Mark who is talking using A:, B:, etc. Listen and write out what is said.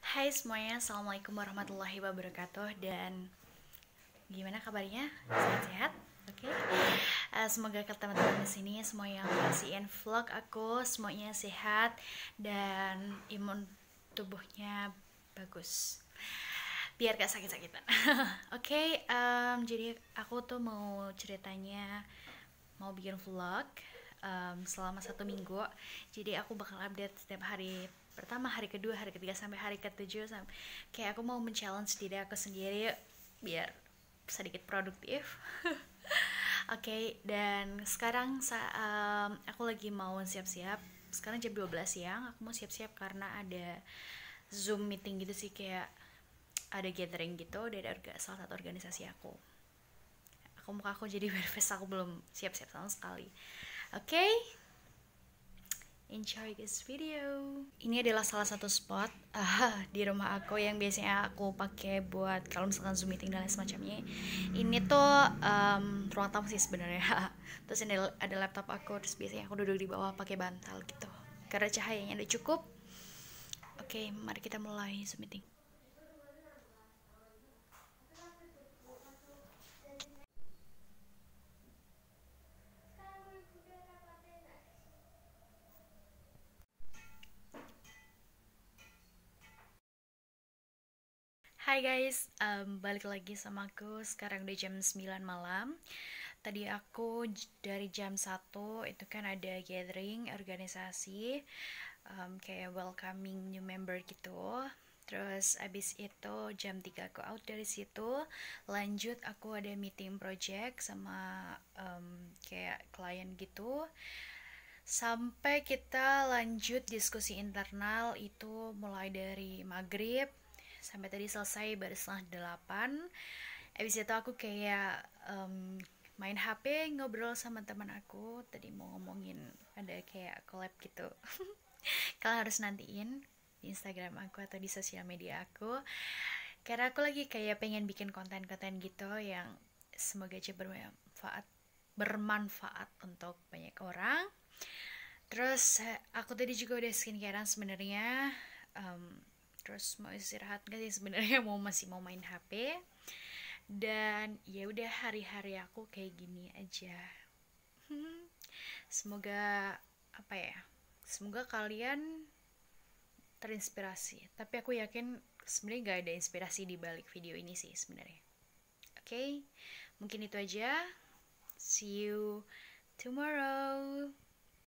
A: Hai semuanya, Assalamualaikum warahmatullahi wabarakatuh Dan gimana kabarnya? Sehat-sehat? Oke okay? uh, eh, Semoga teman-teman di sini semua yang kasihin vlog aku Semuanya sehat dan imun tubuhnya bagus Biar gak sakit-sakitan Oke, okay, um, jadi aku tuh mau ceritanya Mau bikin vlog um, selama satu minggu Jadi aku bakal update setiap hari pertama hari kedua hari ketiga sampai hari ketujuh sampai kayak aku mau men-challenge diri aku sendiri biar sedikit produktif oke okay, dan sekarang sa um, aku lagi mau siap-siap sekarang jam 12 siang aku mau siap-siap karena ada zoom meeting gitu sih kayak ada gathering gitu dari orga, salah satu organisasi aku aku muka aku jadi berfes aku belum siap-siap sama sekali oke okay? enjoy this video. Ini adalah salah satu spot uh, di rumah aku yang biasanya aku pakai buat kalau misalkan zoom meeting dan lain semacamnya. Ini tuh um, ruang tamu sih sebenarnya. terus ini ada laptop aku, terus biasanya aku duduk di bawah pakai bantal gitu. Karena cahayanya udah cukup. Oke, mari kita mulai zoom meeting. Hai guys, um, balik lagi sama aku sekarang udah jam 9 malam Tadi aku dari jam 1 itu kan ada gathering, organisasi um, Kayak welcoming new member gitu Terus abis itu jam 3 aku out dari situ Lanjut aku ada meeting project sama um, kayak klien gitu Sampai kita lanjut diskusi internal itu mulai dari maghrib sampai tadi selesai baru setengah delapan abis itu aku kayak um, main HP ngobrol sama teman aku tadi mau ngomongin ada kayak collab gitu kalian harus nantiin di Instagram aku atau di sosial media aku karena aku lagi kayak pengen bikin konten-konten gitu yang semoga aja bermanfaat bermanfaat untuk banyak orang terus eh, aku tadi juga udah skincarean sebenarnya um, terus mau istirahat gak sih sebenarnya mau masih mau main HP dan ya udah hari-hari aku kayak gini aja hmm, semoga apa ya semoga kalian terinspirasi tapi aku yakin sebenarnya gak ada inspirasi di balik video ini sih sebenarnya oke okay? mungkin itu aja see you tomorrow